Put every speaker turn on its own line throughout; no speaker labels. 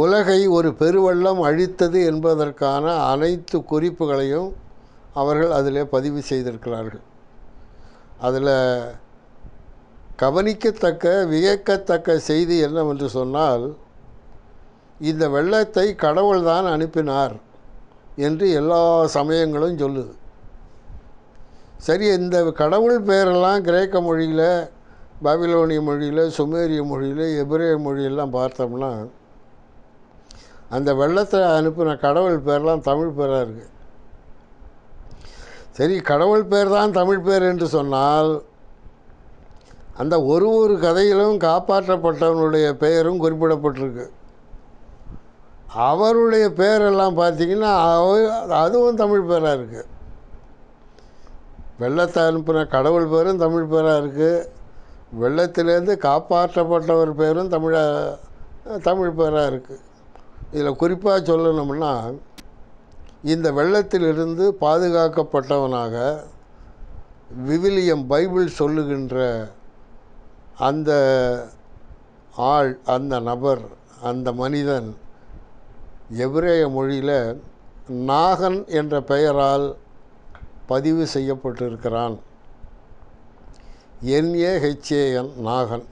உலகை ஒரு பெருவெள்ளம் அழித்தது என்பதற்கான அனைத்து குறிப்புகளையும் அவர்கள் அதில் பதிவு செய்திருக்கிறார்கள் அதில் கவனிக்கத்தக்க வியக்கத்தக்க செய்தி என்னவென்று சொன்னால் இந்த வெள்ளத்தை கடவுள்தான் அனுப்பினார் என்று எல்லா சமயங்களும் சொல்லுது சரி இந்த கடவுள் பேரெல்லாம் கிரேக்க மொழியில் பாபிலோனிய மொழியில் சுமேரிய மொழியில் எபிரேய மொழியெல்லாம் பார்த்தோம்னா அந்த வெள்ளத்தை அனுப்பின கடவுள் பேர்லாம் தமிழ் பேராக இருக்குது சரி கடவுள் பேர் தான் தமிழ் பேர் என்று சொன்னால் அந்த ஒரு ஒரு கதையிலும் காப்பாற்றப்பட்டவனுடைய பெயரும் குறிப்பிடப்பட்டிருக்கு அவருடைய பேரெல்லாம் பார்த்திங்கன்னா அதுவும் தமிழ் பேராக இருக்குது வெள்ளத்தை அனுப்பின கடவுள் பேரும் தமிழ் பேராக இருக்குது வெள்ளத்திலேருந்து காப்பாற்றப்பட்டவர் பேரும் தமிழாக தமிழ் பேராக இருக்குது இதில் குறிப்பாக சொல்லணும்னா இந்த வெள்ளத்திலிருந்து பாதுகாக்கப்பட்டவனாக விவிலியம் பைபிள் சொல்லுகின்ற அந்த ஆள் அந்த நபர் அந்த மனிதன் எபிரேய மொழியில் நாகன் என்ற பெயரால் பதிவு செய்யப்பட்டிருக்கிறான் என்ஏஹெச்ஏஎன் நாகன்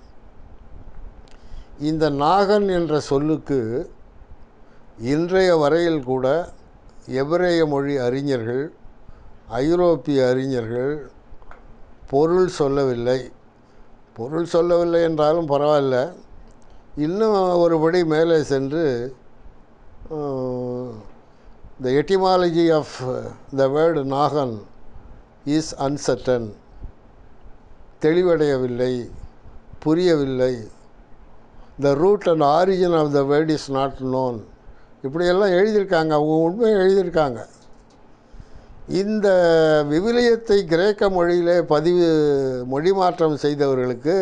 இந்த நாகன் என்ற சொல்லுக்கு இன்றைய வரையில் கூட எபிரேய மொழி அறிஞர்கள் ஐரோப்பிய அறிஞர்கள் பொருள் சொல்லவில்லை பொருள் சொல்லவில்லை என்றாலும் பரவாயில்ல இன்னும் ஒருபடி மேலே சென்று the etymology of the word Nagan is uncertain தெளிவடையவில்லை புரியவில்லை the root and origin of the word is not known இப்படியெல்லாம் எழுதியிருக்காங்க அவங்க உண்மையை எழுதியிருக்காங்க இந்த விவிலியத்தை கிரேக்க மொழியிலே பதிவு மொழி மாற்றம் செய்தவர்களுக்கு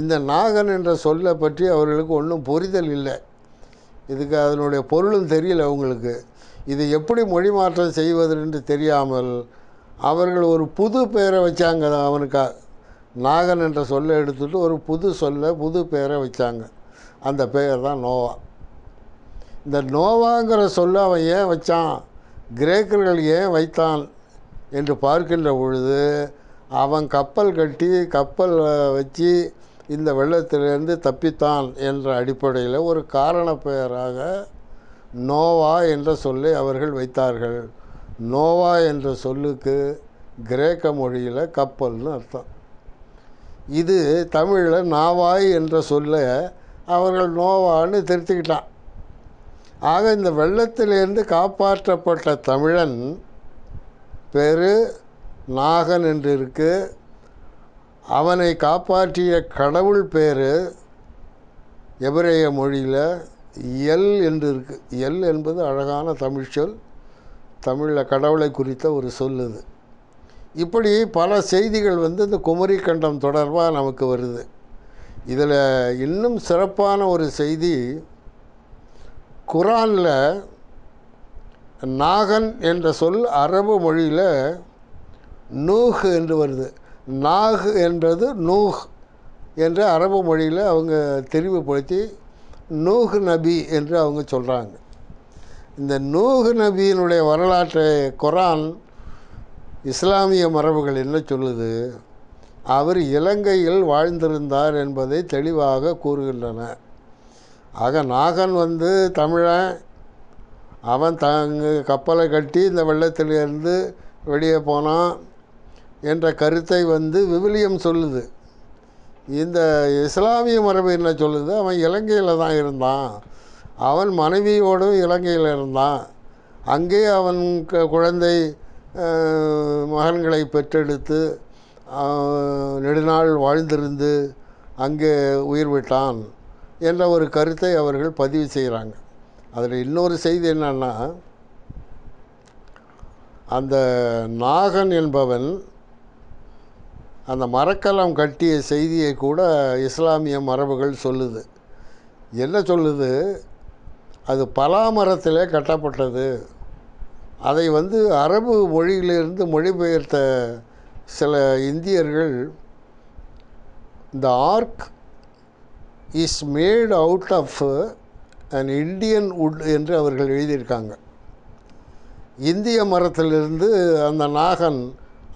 இந்த நாகன் என்ற சொல்லை பற்றி அவர்களுக்கு ஒன்றும் புரிதல் இல்லை இதுக்கு அதனுடைய பொருளும் தெரியல அவங்களுக்கு இது எப்படி மொழி மாற்றம் செய்வது என்று தெரியாமல் அவர்கள் ஒரு புது பெயரை வச்சாங்க அவனுக்காக நாகன் என்ற சொல்லை எடுத்துகிட்டு ஒரு புது சொல்லை புது பெயரை வச்சாங்க அந்த பெயர் தான் நோவா இந்த நோவாங்கிற சொல்ல அவன் ஏன் வச்சான் கிரேக்கர்கள் ஏன் வைத்தான் என்று பார்க்கின்ற பொழுது அவன் கப்பல் கட்டி கப்பல் வச்சு இந்த வெள்ளத்திலிருந்து தப்பித்தான் என்ற அடிப்படையில் ஒரு காரண பெயராக நோவா என்ற சொல்லை அவர்கள் வைத்தார்கள் நோவா என்ற சொல்லுக்கு கிரேக்க மொழியில் கப்பல்னு அர்த்தம் இது தமிழில் நாவாய் என்ற சொல்ல அவர்கள் நோவான்னு திருத்திக்கிட்டான் ஆக இந்த வெள்ளத்திலிருந்து காப்பாற்றப்பட்ட தமிழன் பெரு நாகன் என்று இருக்குது அவனை காப்பாற்றிய கடவுள் பேர் எபிரேய மொழியில் எல் என்று இருக்குது எல் என்பது அழகான தமிழ் சொல் தமிழில் கடவுளை குறித்த ஒரு சொல் இது இப்படி பல செய்திகள் வந்து இந்த குமரி கண்டம் தொடர்பாக நமக்கு வருது இதில் இன்னும் சிறப்பான ஒரு செய்தி குரானில் நாகன் என்ற சொல் அரபு மொழியில் நூஹ் என்று வருது நாக் என்றது நூஹ் என்று அரபு மொழியில் அவங்க தெரிவுபடுத்தி நூஹ் நபி என்று அவங்க சொல்கிறாங்க இந்த நூஹ் நபியினுடைய வரலாற்றை குரான் இஸ்லாமிய மரபுகள் என்ன சொல்லுது அவர் இலங்கையில் வாழ்ந்திருந்தார் என்பதை தெளிவாக கூறுகின்றன ஆக நாகன் வந்து தமிழன் அவன் தங்கு கப்பலை கட்டி இந்த வெள்ளத்திலேருந்து வெளியே போனான் என்ற கருத்தை வந்து விவிலியம் சொல்லுது இந்த இஸ்லாமிய மரபு என்ன சொல்லுது அவன் இலங்கையில் தான் இருந்தான் அவன் மனைவியோடும் இலங்கையில் இருந்தான் அங்கே அவன் குழந்தை மகன்களை பெற்றெடுத்து நெடுநாள் வாழ்ந்திருந்து அங்கே உயிர் விட்டான் என்ற ஒரு கருத்தை அவர்கள் பதிவு செய்கிறாங்க அதில் இன்னொரு செய்தி என்னன்னா அந்த நாகன் என்பவன் அந்த மரக்கலம் கட்டிய செய்தியை கூட இஸ்லாமிய மரபுகள் சொல்லுது என்ன சொல்லுது அது பலாமரத்தில் கட்டப்பட்டது அதை வந்து அரபு மொழியிலிருந்து மொழிபெயர்த்த சில இந்தியர்கள் இந்த ark is made out of and Indian wood என்று அவர்கள் எழுதியிருக்காங்க இந்திய மரத்திலிருந்து அந்த நாகன்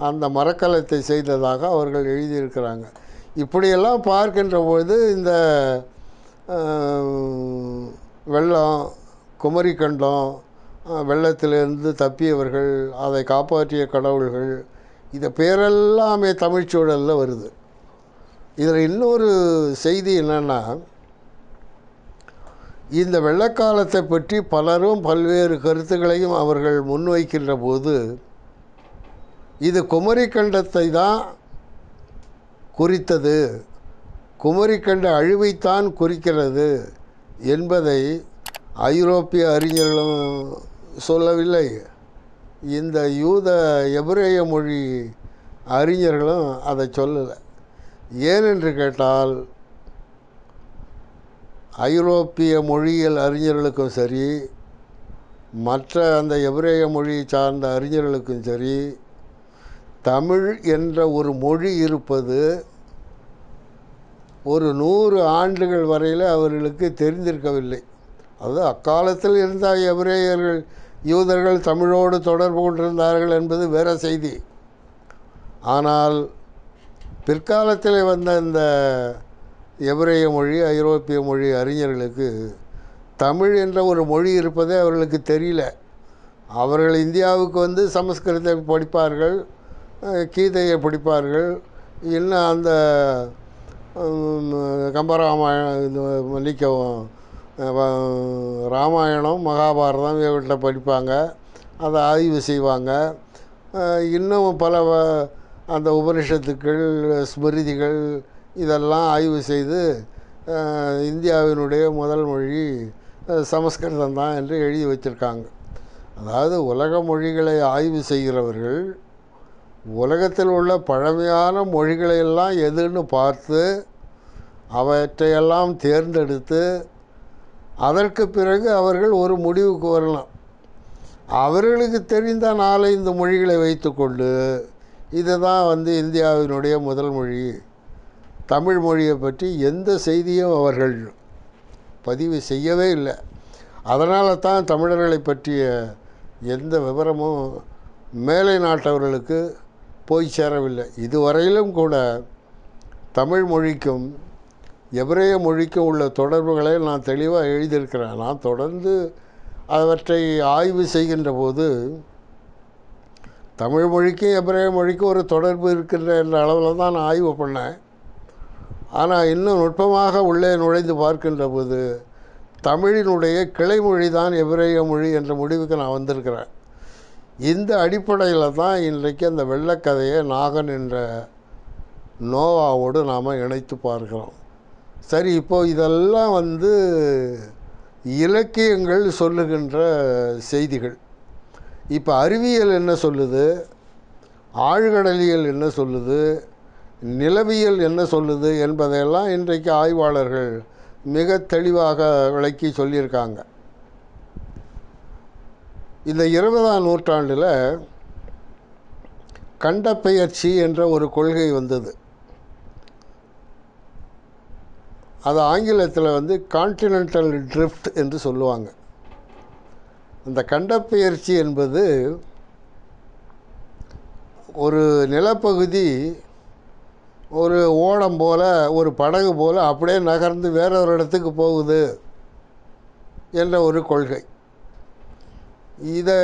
அந்த மரக்கலத்தை செய்ததாக அவர்கள் எழுதியிருக்கிறாங்க இப்படியெல்லாம் பார்க்கின்ற பொழுது இந்த வெள்ளம் குமரி கண்டம் வெள்ளத்திலிருந்து தப்பியவர்கள் அதை காப்பாற்றிய கடவுள்கள் இதை பேரெல்லாமே தமிழ்ச்சூழலில் வருது இதில் இன்னொரு செய்தி என்னென்னா இந்த வெள்ளக்காலத்தை பற்றி பலரும் பல்வேறு கருத்துக்களையும் அவர்கள் முன்வைக்கின்ற போது இது குமரி கண்டத்தை தான் குறித்தது குமரி கண்ட அழிவைத்தான் குறிக்கிறது என்பதை ஐரோப்பிய அறிஞர்களும் சொல்லவில்லை இந்த யூத எபிரேய மொழி அறிஞர்களும் அதை சொல்லலை ஏன் என்று கேட்டால் ஐரோப்பிய மொழியியல் அறிஞர்களுக்கும் சரி மற்ற அந்த எபிரேய மொழியை சார்ந்த அறிஞர்களுக்கும் சரி தமிழ் என்ற ஒரு மொழி இருப்பது ஒரு நூறு ஆண்டுகள் வரையில் அவர்களுக்கு தெரிந்திருக்கவில்லை அது அக்காலத்தில் இருந்த எபிரேயர்கள் யூதர்கள் தமிழோடு தொடர்பு கொண்டிருந்தார்கள் என்பது வேறு செய்தி ஆனால் பிற்காலத்தில் வந்த இந்த எபிரேய மொழி ஐரோப்பிய மொழி அறிஞர்களுக்கு தமிழ் என்ற ஒரு மொழி இருப்பதே அவர்களுக்கு தெரியல அவர்கள் இந்தியாவுக்கு வந்து சமஸ்கிருதத்தை படிப்பார்கள் கீதையை படிப்பார்கள் இன்னும் அந்த கம்பராமாயணம் மன்னிக்கவும் ராமாயணம் மகாபாரதம் இவர்கிட்ட படிப்பாங்க அதை ஆய்வு செய்வாங்க இன்னும் பல அந்த உபனிஷத்துக்கள் ஸ்மிருதிகள் இதெல்லாம் ஆய்வு செய்து இந்தியாவினுடைய முதல் மொழி சமஸ்கிருதம் தான் என்று எழுதி வச்சுருக்காங்க அதாவது உலக மொழிகளை ஆய்வு செய்கிறவர்கள் உலகத்தில் உள்ள பழமையான மொழிகளையெல்லாம் எதுன்னு பார்த்து அவற்றையெல்லாம் தேர்ந்தெடுத்து அதற்கு பிறகு அவர்கள் ஒரு முடிவுக்கு வரலாம் அவர்களுக்கு தெரிந்த இந்த மொழிகளை வைத்துக்கொண்டு இதுதான் வந்து இந்தியாவினுடைய முதல் மொழி தமிழ் மொழியை பற்றி எந்த செய்தியும் அவர்கள் பதிவு செய்யவே இல்லை அதனால தான் தமிழர்களை பற்றிய எந்த விவரமும் மேலை நாட்டவர்களுக்கு போய் சேரவில்லை இதுவரையிலும் கூட தமிழ் மொழிக்கும் எபிரேய மொழிக்கும் உள்ள தொடர்புகளை நான் தெளிவாக எழுதியிருக்கிறேன் நான் தொடர்ந்து அவற்றை ஆய்வு செய்கின்ற போது தமிழ் மொழிக்கும் எபிரேய மொழிக்கும் ஒரு தொடர்பு இருக்கின்ற என்ற அளவில் தான் நான் ஆய்வு பண்ணேன் ஆனால் இன்னும் நுட்பமாக உள்ளே நுழைந்து பார்க்கின்ற போது தமிழினுடைய கிளைமொழி தான் எபிரேய மொழி என்ற முடிவுக்கு நான் வந்திருக்கிறேன் இந்த அடிப்படையில் தான் இன்றைக்கு அந்த வெள்ளக்கதையை நாகன் என்ற நோவாவோடு நாம் இணைத்து பார்க்கிறோம் சரி இப்போது இதெல்லாம் வந்து இலக்கியங்கள் சொல்லுகின்ற செய்திகள் இப்போ அறிவியல் என்ன சொல்லுது ஆழ்கடலியல் என்ன சொல்லுது நிலவியல் என்ன சொல்லுது என்பதையெல்லாம் இன்றைக்கு ஆய்வாளர்கள் மிக தெளிவாக விளக்கி சொல்லியிருக்காங்க இந்த இருபதாம் நூற்றாண்டில் கண்டப்பெயர்ச்சி என்ற ஒரு கொள்கை வந்தது அது ஆங்கிலத்தில் வந்து கான்டினென்டல் ட்ரிஃப்ட் என்று சொல்லுவாங்க அந்த கண்டப்பெயர்ச்சி என்பது ஒரு நிலப்பகுதி ஒரு ஓடம் போல் ஒரு படகு போல் அப்படியே நகர்ந்து வேற ஒரு இடத்துக்கு போகுது என்ற ஒரு கொள்கை இதை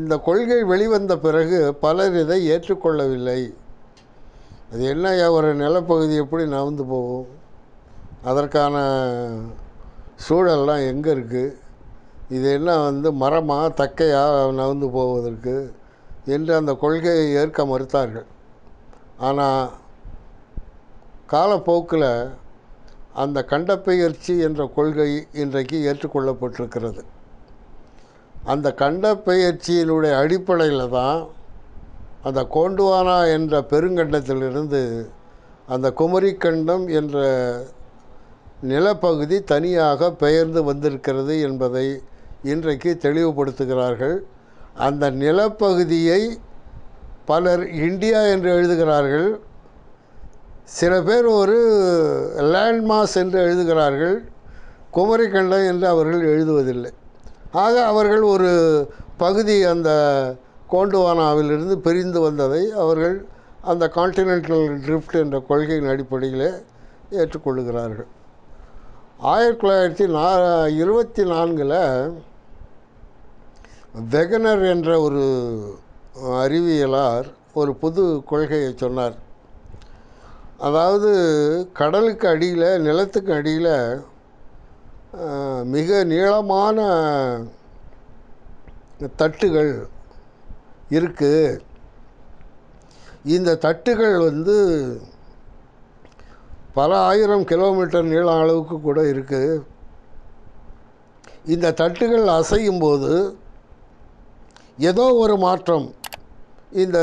இந்த கொள்கை வெளிவந்த பிறகு பலர் இதை ஏற்றுக்கொள்ளவில்லை அது என்ன ஒரு நிலப்பகுதி எப்படி நகர்ந்து போகும் அதற்கான சூழல்லாம் எங்கே இருக்குது இது என்ன வந்து மரமாக தக்கையா நகர்ந்து போவதற்கு என்று அந்த கொள்கையை ஏற்க மறுத்தார்கள் ஆனால் காலப்போக்கில் அந்த கண்டப்பெயர்ச்சி என்ற கொள்கை இன்றைக்கு ஏற்றுக்கொள்ளப்பட்டிருக்கிறது அந்த கண்டப்பெயர்ச்சியினுடைய அடிப்படையில் தான் அந்த கோண்டுவானா என்ற பெருங்கண்டத்திலிருந்து அந்த குமரிக்கண்டம் என்ற நிலப்பகுதி தனியாக பெயர்ந்து வந்திருக்கிறது என்பதை இன்றைக்கு தெளிவுபடுத்துகிறார்கள் அந்த நிலப்பகுதியை பலர் இந்தியா என்று எழுதுகிறார்கள் சில பேர் ஒரு லேண்ட்மாஸ் என்று எழுதுகிறார்கள் குமரிக்கண்டம் என்று அவர்கள் எழுதுவதில்லை ஆக அவர்கள் ஒரு பகுதி அந்த கோண்டுவானாவிலிருந்து பிரிந்து வந்ததை அவர்கள் அந்த கான்டினென்டல் ட்ரிஃப்ட் என்ற கொள்கையின் அடிப்படையிலே ஏற்றுக்கொள்கிறார்கள் ஆயிரத்தி தொள்ளாயிரத்தி நா இருபத்தி நான்கில் வெகனர் என்ற ஒரு அறிவியலார் ஒரு புது கொள்கையை சொன்னார் அதாவது கடலுக்கு அடியில் நிலத்துக்கு அடியில் மிக நீளமான தட்டுகள் இருக்குது இந்த தட்டுகள் வந்து பல ஆயிரம் கிலோமீட்டர் நீள அளவுக்கு கூட இருக்குது இந்த தட்டுகள் அசையும் போது ஏதோ ஒரு மாற்றம் இந்த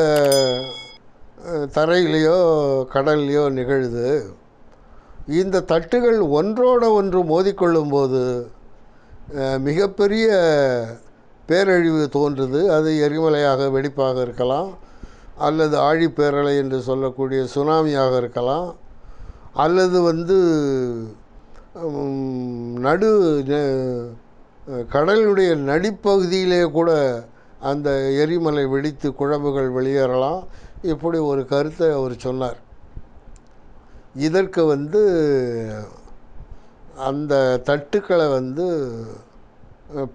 தரையிலையோ கடல்லையோ நிகழுது இந்த தட்டுகள் ஒன்றோட ஒன்று மோதிக்கொள்ளும்போது மிகப்பெரிய பேரழிவு தோன்றுது அது எரிமலையாக வெடிப்பாக இருக்கலாம் அல்லது ஆழிப்பேரலை என்று சொல்லக்கூடிய சுனாமியாக இருக்கலாம் அல்லது வந்து நடு கடலினுடைய நடிப்பகுதியிலே கூட அந்த எரிமலை வெடித்து குழம்புகள் வெளியேறலாம் இப்படி ஒரு கருத்தை அவர் சொன்னார் இதற்கு வந்து அந்த தட்டுக்களை வந்து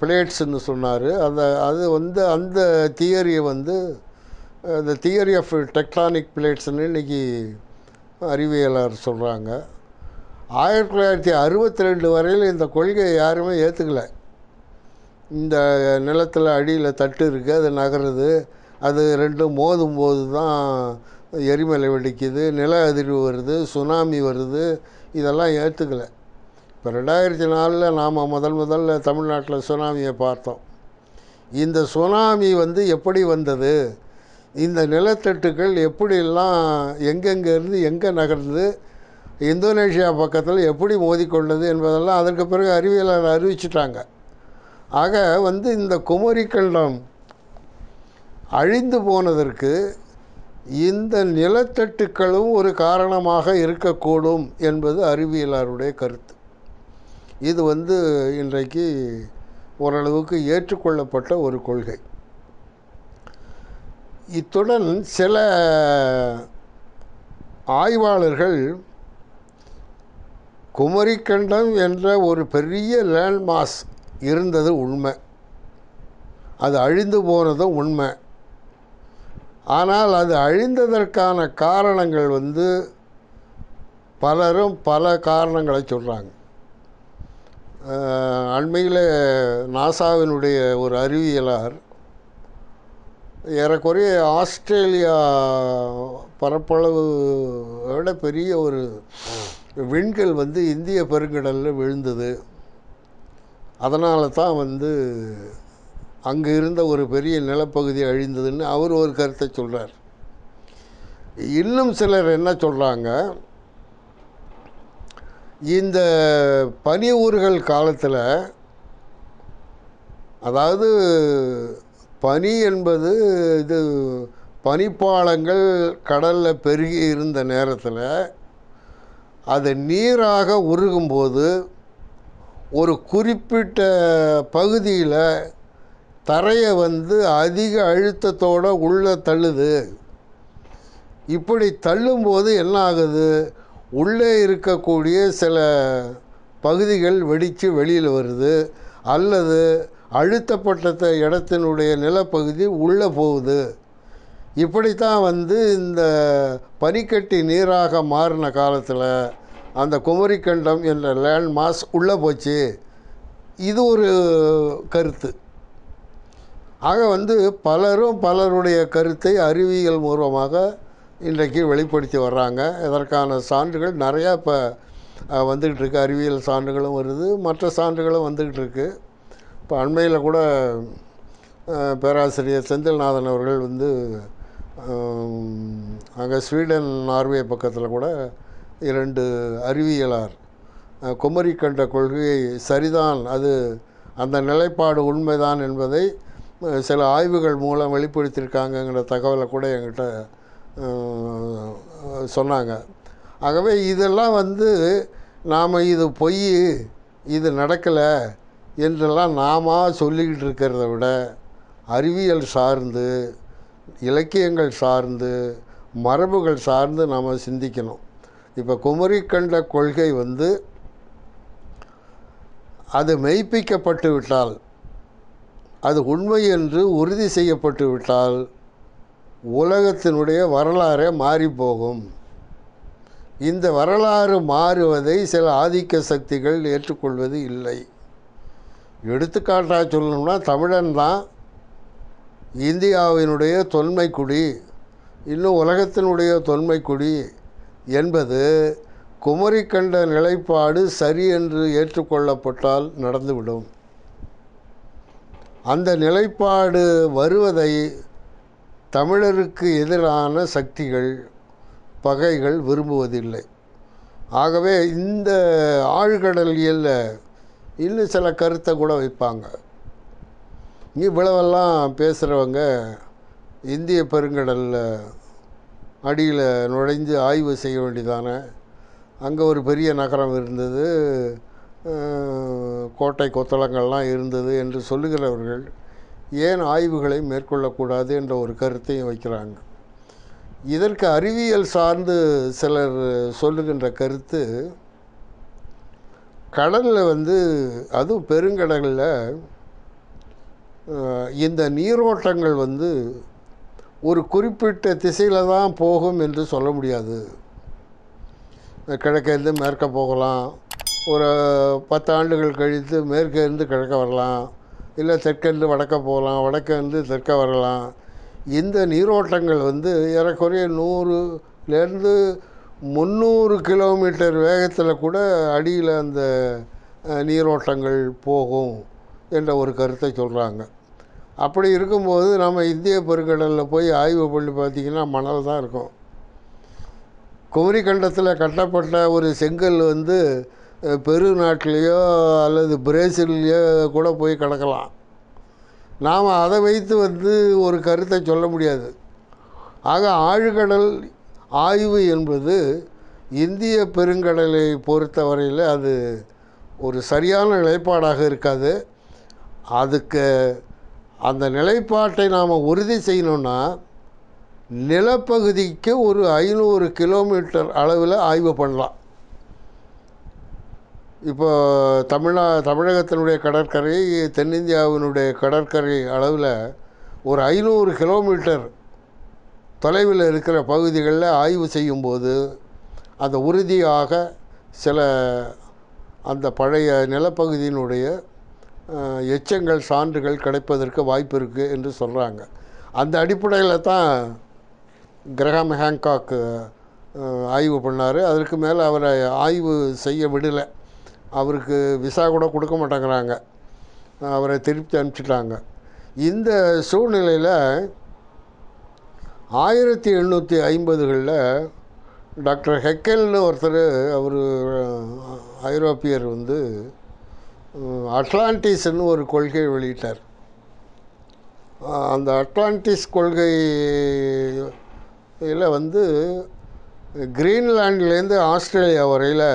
பிளேட்ஸ்ன்னு சொன்னார் அந்த அது வந்து அந்த தியரியை வந்து இந்த தியரி ஆஃப் டெக்டானிக் பிளேட்ஸ்ன்னு இன்றைக்கி அறிவியலாளர் சொல்கிறாங்க ஆயிரத்தி தொள்ளாயிரத்தி அறுபத்தி ரெண்டு வரையில் இந்த கொள்கையை யாருமே ஏற்றுக்கலை இந்த நிலத்தில் அடியில் தட்டு இருக்குது அது நகருது அது ரெண்டும் மோதும் போது தான் எரிமலை வெடிக்குது நில அதிர்வு வருது சுனாமி வருது இதெல்லாம் ஏற்றுக்கலை இப்போ ரெண்டாயிரத்தி நாலில் நாம் முதல் முதல்ல தமிழ்நாட்டில் சுனாமியை பார்த்தோம் இந்த சுனாமி வந்து எப்படி வந்தது இந்த நிலத்தட்டுக்கள் எப்படிலாம் எங்கெங்கேருந்து எங்கே நகர்ந்து இந்தோனேஷியா பக்கத்தில் எப்படி மோதிக்கொண்டது என்பதெல்லாம் அதற்கு பிறகு அறிவியலாளர் அறிவிச்சிட்டாங்க ஆக வந்து இந்த குமரி கண்டம் அழிந்து போனதற்கு இந்த நிலத்தட்டுக்களும் ஒரு காரணமாக இருக்கக்கூடும் என்பது அறிவியலாருடைய கருத்து இது வந்து இன்றைக்கு ஓரளவுக்கு ஏற்றுக்கொள்ளப்பட்ட ஒரு கொள்கை இத்துடன் சில ஆய்வாளர்கள் குமரிக்கண்டம் என்ற ஒரு பெரிய லேண்ட்மாஸ் இருந்தது உண்மை அது அழிந்து போனதும் உண்மை ஆனால் அது அழிந்ததற்கான காரணங்கள் வந்து பலரும் பல காரணங்களை சொல்கிறாங்க அண்மையில் நாசாவினுடைய ஒரு அறிவியலார் ஏறக்குறைய ஆஸ்திரேலியா பரப்பளவு விட பெரிய ஒரு விண்கல் வந்து இந்திய பெருங்கடலில் விழுந்தது அதனால் தான் வந்து அங்கே இருந்த ஒரு பெரிய நிலப்பகுதி அழிந்ததுன்னு அவர் ஒரு கருத்தை சொல்கிறார் இன்னும் சிலர் என்ன சொல்கிறாங்க இந்த பனி ஊர்கள் காலத்தில் அதாவது பனி என்பது இது பனிப்பாலங்கள் கடலில் பெருகி இருந்த நேரத்தில் அது நீராக உருகும்போது ஒரு குறிப்பிட்ட பகுதியில் தரையை வந்து அதிக அழுத்தத்தோடு உள்ளே தள்ளுது இப்படி தள்ளும்போது என்ன ஆகுது உள்ளே இருக்கக்கூடிய சில பகுதிகள் வெடித்து வெளியில் வருது அல்லது அழுத்தப்பட்ட இடத்தினுடைய நிலப்பகுதி உள்ளே போகுது இப்படித்தான் வந்து இந்த பனிக்கட்டி நீராக மாறின காலத்தில் அந்த குமரிக்கண்டம் என்ற லேண்ட் மாஸ் உள்ளே போச்சு இது ஒரு கருத்து ஆக வந்து பலரும் பலருடைய கருத்தை அறிவியல் மூலமாக இன்றைக்கு வெளிப்படுத்தி வர்றாங்க இதற்கான சான்றுகள் நிறையா இப்போ வந்துக்கிட்டு இருக்குது அறிவியல் சான்றுகளும் வருது மற்ற சான்றுகளும் வந்துக்கிட்டு இருக்குது இப்போ அண்மையில் கூட பேராசிரியர் செந்தில்நாதன் அவர்கள் வந்து அங்கே ஸ்வீடன் நார்வே பக்கத்தில் கூட இரண்டு அறிவியலார் குமரி கண்ட கொள்கையை சரிதான் அது அந்த நிலைப்பாடு உண்மைதான் என்பதை சில ஆய்வுகள் மூலம் வெளிப்படுத்தியிருக்காங்கங்கிற தகவலை கூட என்கிட்ட சொன்னாங்க ஆகவே இதெல்லாம் வந்து நாம் இது பொய் இது நடக்கலை என்றெல்லாம் நாம சொல்லிக்கிட்டு இருக்கிறத விட அறிவியல் சார்ந்து இலக்கியங்கள் சார்ந்து மரபுகள் சார்ந்து நாம் சிந்திக்கணும் இப்போ குமரி கண்ட கொள்கை வந்து அது மெய்ப்பிக்கப்பட்டு விட்டால் அது உண்மை என்று உறுதி செய்யப்பட்டு விட்டால் உலகத்தினுடைய வரலாறே மாறி போகும் இந்த வரலாறு மாறுவதை சில ஆதிக்க சக்திகள் ஏற்றுக்கொள்வது இல்லை எடுத்துக்காட்டாக சொல்லணும்னா தமிழன் தான் இந்தியாவினுடைய தொன்மைக்குடி இன்னும் உலகத்தினுடைய தொன்மைக்குடி என்பது குமரி கண்ட நிலைப்பாடு சரி என்று ஏற்றுக்கொள்ளப்பட்டால் நடந்துவிடும் அந்த நிலைப்பாடு வருவதை தமிழருக்கு எதிரான சக்திகள் பகைகள் விரும்புவதில்லை ஆகவே இந்த ஆழ்கடலியலில் இன்னும் சில கருத்தை கூட வைப்பாங்க இவ்வளவெல்லாம் பேசுகிறவங்க இந்திய பெருங்கடலில் அடியில் நுழைஞ்சு ஆய்வு செய்ய வேண்டியதான அங்கே ஒரு பெரிய நகரம் இருந்தது கோட்டை கொத்தளங்கள்லாம் இருந்தது என்று சொல்லுகிறவர்கள் ஏன் ஆய்வுகளை மேற்கொள்ளக்கூடாது என்ற ஒரு கருத்தையும் வைக்கிறாங்க இதற்கு அறிவியல் சார்ந்து சிலர் சொல்லுகின்ற கருத்து கடலில் வந்து அதுவும் பெருங்கடலில் இந்த நீரோட்டங்கள் வந்து ஒரு குறிப்பிட்ட திசையில் தான் போகும் என்று சொல்ல முடியாது கிழக்கேருந்து மேற்க போகலாம் ஒரு பத்து ஆண்டுகள் கழித்து மேற்கேருந்து கிழக்க வரலாம் இல்லை தெற்கேருந்து வடக்க போகலாம் வடக்கேருந்து தெற்க வரலாம் இந்த நீரோட்டங்கள் வந்து ஏறக்குறைய நூறுலேருந்து முந்நூறு கிலோமீட்டர் வேகத்தில் கூட அடியில் அந்த நீரோட்டங்கள் போகும் என்ற ஒரு கருத்தை சொல்கிறாங்க அப்படி இருக்கும்போது நம்ம இந்திய பெருங்கடலில் போய் ஆய்வு பண்ணி பார்த்திங்கன்னா மணல் தான் இருக்கும் குமரி கண்டத்தில் கட்டப்பட்ட ஒரு செங்கல் வந்து பெரு நாட்டிலையோ அல்லது பிரேசிலேயோ கூட போய் கிடக்கலாம் நாம் அதை வைத்து வந்து ஒரு கருத்தை சொல்ல முடியாது ஆக ஆழ்கடல் ஆய்வு என்பது இந்திய பெருங்கடலை பொறுத்தவரையில் அது ஒரு சரியான நிலைப்பாடாக இருக்காது அதுக்கு அந்த நிலைப்பாட்டை நாம் உறுதி செய்யணுன்னா நிலப்பகுதிக்கு ஒரு ஐநூறு கிலோமீட்டர் அளவில் ஆய்வு பண்ணலாம் இப்போ தமிழா தமிழகத்தினுடைய கடற்கரை தென்னிந்தியாவினுடைய கடற்கரை அளவில் ஒரு ஐநூறு கிலோமீட்டர் தொலைவில் இருக்கிற பகுதிகளில் ஆய்வு செய்யும்போது அந்த உறுதியாக சில அந்த பழைய நிலப்பகுதியினுடைய எச்சங்கள் சான்றுகள் கிடைப்பதற்கு வாய்ப்பு இருக்குது என்று சொல்கிறாங்க அந்த அடிப்படையில் தான் கிரஹாம் ஹேங்காக் ஆய்வு பண்ணார் அதற்கு மேலே அவரை ஆய்வு செய்ய விடலை அவருக்கு விசா கூட கொடுக்க மாட்டேங்கிறாங்க அவரை திருப்பி அனுப்பிச்சிட்டாங்க இந்த சூழ்நிலையில் ஆயிரத்தி எண்ணூற்றி ஐம்பதுகளில் டாக்டர் ஹெக்கல்னு ஒருத்தர் அவர் ஐரோப்பியர் வந்து அட்லாண்டிஸ்னு ஒரு கொள்கை வெளியிட்டார் அந்த அட்லாண்டிஸ் கொள்கை இதில் வந்து கிரீன்லேண்ட்லேருந்து ஆஸ்திரேலியா வரையில்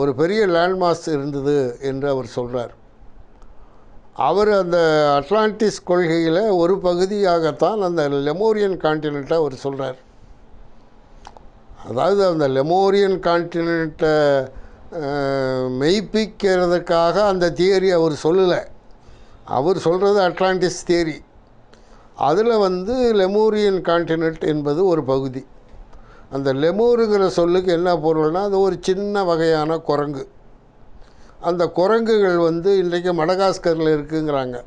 ஒரு பெரிய லேண்ட்மாஸ் இருந்தது என்று அவர் சொல்கிறார் அவர் அந்த அட்லாண்டிஸ் கொள்கையில் ஒரு பகுதியாகத்தான் அந்த லெமோரியன் காண்டினெண்ட்டை அவர் சொல்கிறார் அதாவது அந்த லெமோரியன் காண்டினெண்ட்டை மெய்ப்பிக்கிறதுக்காக அந்த தியரி அவர் சொல்லலை அவர் சொல்கிறது அட்லாண்டிஸ் தியரி அதில் வந்து லெமோரியன் கான்டினென்ட் என்பது ஒரு பகுதி அந்த லெமோருங்கிற சொல்லுக்கு என்ன பொருள்னா அது ஒரு சின்ன வகையான குரங்கு அந்த குரங்குகள் வந்து இன்றைக்கு மடகாஸ்கரில் இருக்குங்கிறாங்க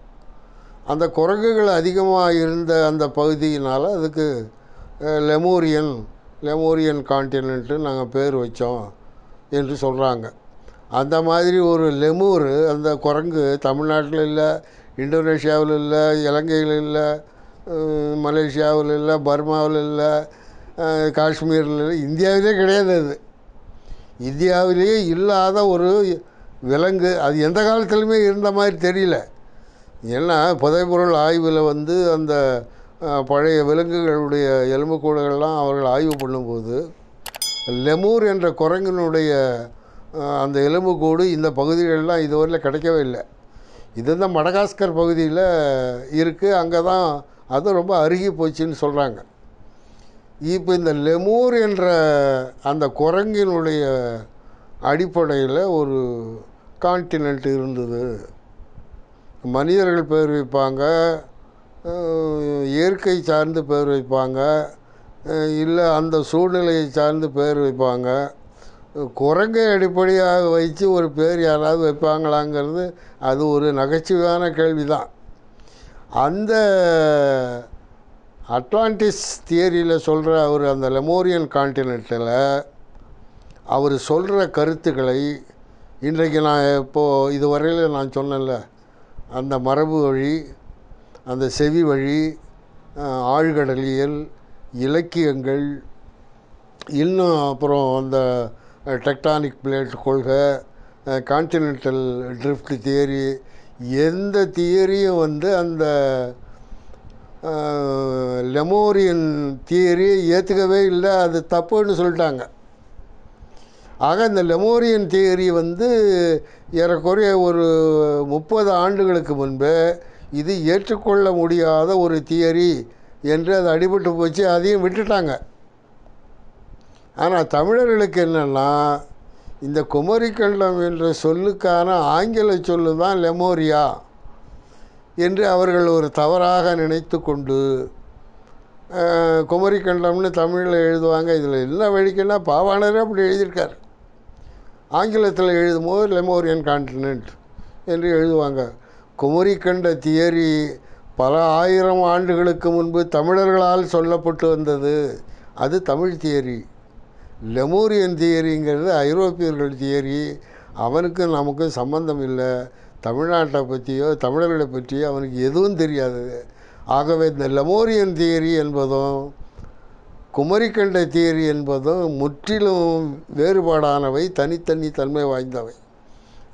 அந்த குரங்குகள் அதிகமாக இருந்த அந்த பகுதியினால் அதுக்கு லெமோரியன் லெமோரியன் கான்டினென்ட்டுன்னு நாங்கள் பேர் வச்சோம் என்று சொல்கிறாங்க அந்த மாதிரி ஒரு லெமூர் அந்த குரங்கு தமிழ்நாட்டில் இல்லை இந்தோனேஷியாவில் இல்லை இலங்கையில் இல்லை மலேசியாவில் இல்லை பர்மாவில் இல்லை காஷ்மீரில் இல்லை இந்தியாவிலே கிடையாது அது இந்தியாவிலேயே இல்லாத ஒரு விலங்கு அது எந்த காலத்துலையுமே இருந்த மாதிரி தெரியல ஏன்னா புதைப்பொருள் ஆய்வில் வந்து அந்த பழைய விலங்குகளுடைய எலும்புக்கூடுகள்லாம் அவர்கள் ஆய்வு பண்ணும்போது லெமூர் என்ற குரங்கினுடைய அந்த எலும்புக்கூடு இந்த பகுதிகளெலாம் இதுவரையில் கிடைக்கவே இல்லை இது இந்த மடகாஸ்கர் பகுதியில் இருக்குது அங்கே தான் அது ரொம்ப அருகி போச்சுன்னு சொல்கிறாங்க இப்போ இந்த லெமூர் என்ற அந்த குரங்கினுடைய அடிப்படையில் ஒரு கான்டினென்ட் இருந்தது மனிதர்கள் பேர் வைப்பாங்க இயற்கை சார்ந்து பேர் வைப்பாங்க இல்லை அந்த சூழ்நிலையை சார்ந்து பேர் வைப்பாங்க குரங்கை அடிப்படையாக வைத்து ஒரு பேர் யாராவது வைப்பாங்களாங்கிறது அது ஒரு நகைச்சுவையான கேள்வி தான் அந்த அட்லாண்டிஸ் தியரியில் சொல்கிற அவர் அந்த லெமோரியன் கான்டினென்ட்டில் அவர் சொல்கிற கருத்துக்களை இன்றைக்கு நான் இப்போது இதுவரையில் நான் சொன்னேன்ல அந்த மரபு வழி அந்த செவி வழி ஆழ்கடலியல் இலக்கியங்கள் இன்னும் அப்புறம் அந்த டெக்டானிக் பிளேட் கொள்கை கான்டினென்டல் ட்ரிஃப்ட் தியரி எந்த தியரியும் வந்து அந்த லெமோரியன் தியரியை ஏற்றுக்கவே இல்லை அது தப்புன்னு சொல்லிட்டாங்க ஆக இந்த லெமோரியன் தியரி வந்து ஏறக்குறைய ஒரு முப்பது ஆண்டுகளுக்கு முன்பு இது ஏற்றுக்கொள்ள முடியாத ஒரு தியரி என்று அது அடிபட்டு போச்சு அதையும் விட்டுட்டாங்க ஆனால் தமிழர்களுக்கு என்னென்னா இந்த குமரிக்கண்டம் என்ற சொல்லுக்கான ஆங்கில சொல்லு தான் லெமோரியா என்று அவர்கள் ஒரு தவறாக நினைத்து கொண்டு குமரிக்கண்டம்னு தமிழில் எழுதுவாங்க இதில் என்ன வழிக்குன்னா பாவாணரே அப்படி எழுதியிருக்கார் ஆங்கிலத்தில் எழுதும் போது லெமோரியன் கான்டினென்ட் என்று எழுதுவாங்க குமரிக்கண்ட தியரி பல ஆயிரம் ஆண்டுகளுக்கு முன்பு தமிழர்களால் சொல்லப்பட்டு வந்தது அது தமிழ் தியரி லெமோரியன் தியரிங்கிறது ஐரோப்பியர்கள் தியரி அவனுக்கும் நமக்கும் சம்பந்தம் இல்லை தமிழ்நாட்டை பற்றியோ தமிழர்களை பற்றியோ அவனுக்கு எதுவும் தெரியாது ஆகவே இந்த லெமோரியன் தியரி என்பதும் குமரிக்கண்ட தியரி என்பதும் முற்றிலும் வேறுபாடானவை தனித்தனி தன்மை வாய்ந்தவை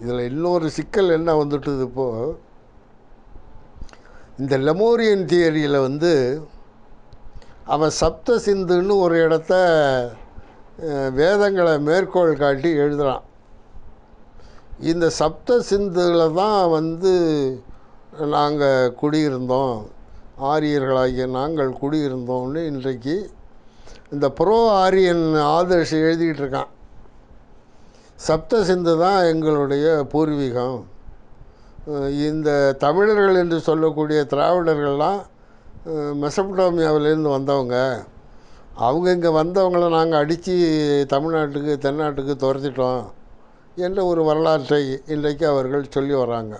இதில் இன்னொரு சிக்கல் என்ன வந்துட்டுது இப்போது இந்த லெமோரியன் தியரியில் வந்து அவன் சப்த சிந்துன்னு ஒரு இடத்த வேதங்களை மேற்கோள் காட்டி எழுதுகிறான் இந்த சப்த சிந்துவில் தான் வந்து நாங்கள் குடியிருந்தோம் ஆரியர்களாகிய நாங்கள் குடியிருந்தோம்னு இன்றைக்கு இந்த புரோ ஆரியன் ஆதர்ஷம் எழுதிக்கிட்டு இருக்கான் சப்த சிந்து தான் எங்களுடைய பூர்வீகம் இந்த தமிழர்கள் என்று சொல்லக்கூடிய திராவிடர்கள்லாம் மெசபடோமியாவிலேருந்து வந்தவங்க அவங்க இங்கே வந்தவங்கள நாங்கள் அடித்து தமிழ்நாட்டுக்கு தென்னாட்டுக்கு துரத்திட்டோம் என்ற ஒரு வரலாற்றை இன்றைக்கு அவர்கள் சொல்லி வராங்க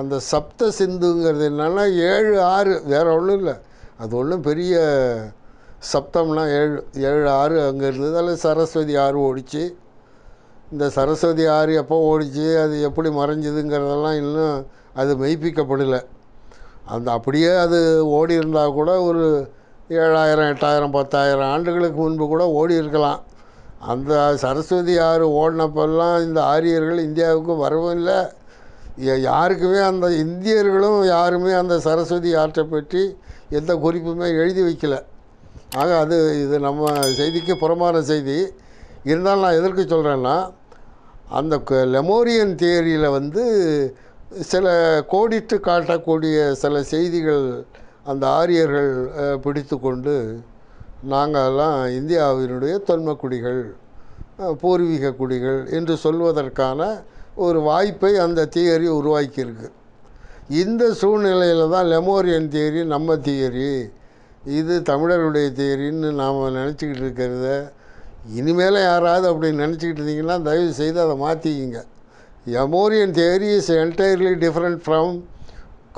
அந்த சப்த சிந்துங்கிறது என்னென்னா ஏழு ஆறு வேறு ஒன்றும் இல்லை அது ஒன்றும் பெரிய சப்தம்லாம் ஏழு ஏழு ஆறு அங்கே இருந்ததால் சரஸ்வதி ஆறு ஓடிச்சு இந்த சரஸ்வதி ஆறு எப்போ ஓடிச்சு அது எப்படி மறைஞ்சிதுங்கிறதெல்லாம் இன்னும் அது மெய்ப்பிக்கப்படலை அந்த அப்படியே அது ஓடி இருந்தால் கூட ஒரு ஏழாயிரம் எட்டாயிரம் பத்தாயிரம் ஆண்டுகளுக்கு முன்பு கூட ஓடி இருக்கலாம் அந்த சரஸ்வதி ஆறு ஓடினப்பெல்லாம் இந்த ஆரியர்கள் இந்தியாவுக்கு வரவும் இல்லை யாருக்குமே அந்த இந்தியர்களும் யாருமே அந்த சரஸ்வதி ஆற்றை பற்றி எந்த குறிப்புமே எழுதி வைக்கல ஆக அது இது நம்ம செய்திக்கு புறமான செய்தி இருந்தாலும் நான் எதற்கு சொல்கிறேன்னா அந்த லெமோரியன் தியரியில் வந்து சில கோடிட்டு காட்டக்கூடிய சில செய்திகள் அந்த ஆரியர்கள் பிடித்து கொண்டு நாங்கள்லாம் இந்தியாவினுடைய தொன்மக்குடிகள் பூர்வீக குடிகள் என்று சொல்வதற்கான ஒரு வாய்ப்பை அந்த தியரி உருவாக்கியிருக்கு இந்த சூழ்நிலையில் தான் லெமோரியன் தியரி நம்ம தியரி இது தமிழருடைய தியரின்னு நாம் நினச்சிக்கிட்டு இருக்கிறத இனிமேல் யாராவது அப்படி நினச்சிக்கிட்டு இருந்தீங்கன்னா தயவுசெய்து அதை மாற்றிக்கிங்க Lemurian theory is entirely different from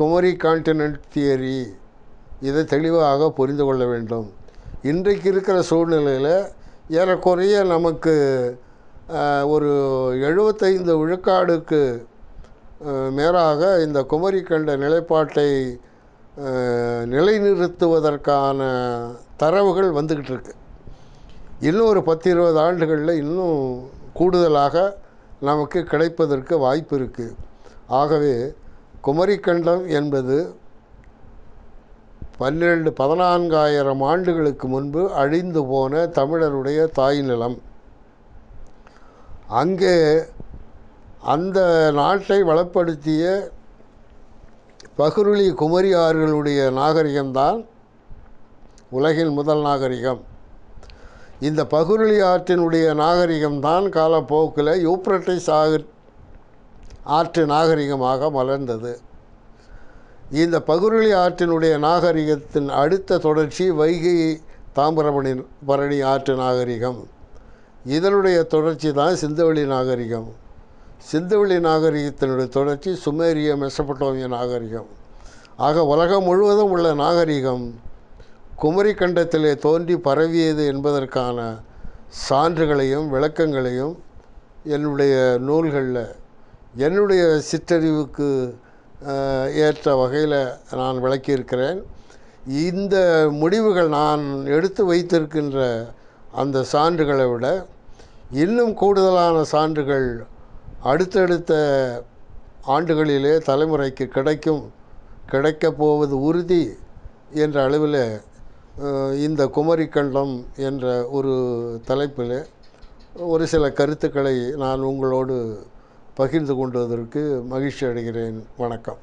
Kumari continent theory இதை தெளிவாக புரிந்து கொள்ள வேண்டும் இன்றைக்கு இருக்கிற சூழ்நிலையில் ஏறக்குறைய நமக்கு ஒரு எழுபத்தைந்து விழுக்காடுக்கு மேலாக இந்த குமரி கண்ட நிலைப்பாட்டை நிலைநிறுத்துவதற்கான தரவுகள் வந்துக்கிட்டு இருக்கு இன்னும் ஒரு பத்து இருபது ஆண்டுகளில் இன்னும் கூடுதலாக நமக்கு கிடைப்பதற்கு வாய்ப்பு இருக்குது ஆகவே குமரிக்கண்டம் என்பது பன்னிரெண்டு பதினான்காயிரம் ஆண்டுகளுக்கு முன்பு அழிந்து போன தமிழருடைய தாய் நிலம் அங்கே அந்த நாட்டை வளப்படுத்திய பகுருளி குமரி ஆறுகளுடைய நாகரிகம்தான் உலகின் முதல் நாகரிகம் இந்த பகுருளி ஆற்றினுடைய நாகரிகம்தான் காலப்போக்கில் யூப்ரட்டிஸ் ஆக ஆற்று நாகரிகமாக மலர்ந்தது இந்த பகுருளி ஆற்றினுடைய நாகரிகத்தின் அடுத்த தொடர்ச்சி வைகை தாம்பரமணி பரணி ஆற்று நாகரிகம் இதனுடைய தொடர்ச்சி தான் சிந்தவெளி நாகரிகம் சிந்துவெளி நாகரிகத்தினுடைய தொடர்ச்சி சுமேரிய மெசப்பட்டோமிய நாகரிகம் ஆக உலகம் முழுவதும் உள்ள நாகரிகம் குமரி கண்டத்திலே தோன்றி பரவியது என்பதற்கான சான்றுகளையும் விளக்கங்களையும் என்னுடைய நூல்களில் என்னுடைய சிற்றறிவுக்கு ஏற்ற வகையில் நான் விளக்கியிருக்கிறேன் இந்த முடிவுகள் நான் எடுத்து வைத்திருக்கின்ற அந்த சான்றுகளை விட இன்னும் கூடுதலான சான்றுகள் அடுத்தடுத்த ஆண்டுகளிலே தலைமுறைக்கு கிடைக்கும் கிடைக்கப் போவது உறுதி என்ற அளவில் இந்த குமரி கண்டம் என்ற ஒரு தலைப்பில் ஒரு சில கருத்துக்களை நான் உங்களோடு பகிர்ந்து கொண்டதற்கு மகிழ்ச்சி அடைகிறேன் வணக்கம்